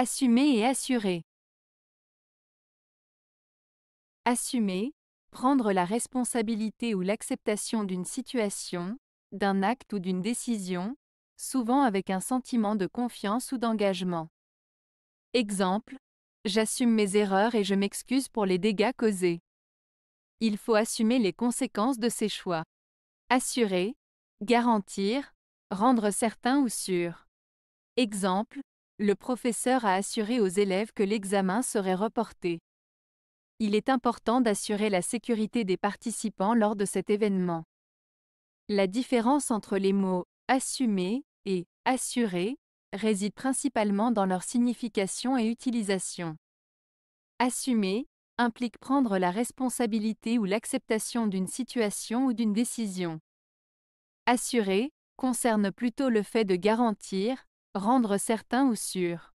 Assumer et assurer. Assumer, prendre la responsabilité ou l'acceptation d'une situation, d'un acte ou d'une décision, souvent avec un sentiment de confiance ou d'engagement. Exemple, j'assume mes erreurs et je m'excuse pour les dégâts causés. Il faut assumer les conséquences de ses choix. Assurer, garantir, rendre certain ou sûr. Exemple, le professeur a assuré aux élèves que l'examen serait reporté. Il est important d'assurer la sécurité des participants lors de cet événement. La différence entre les mots assumer et assurer réside principalement dans leur signification et utilisation. Assumer implique prendre la responsabilité ou l'acceptation d'une situation ou d'une décision. Assurer concerne plutôt le fait de garantir, Rendre certain ou sûr.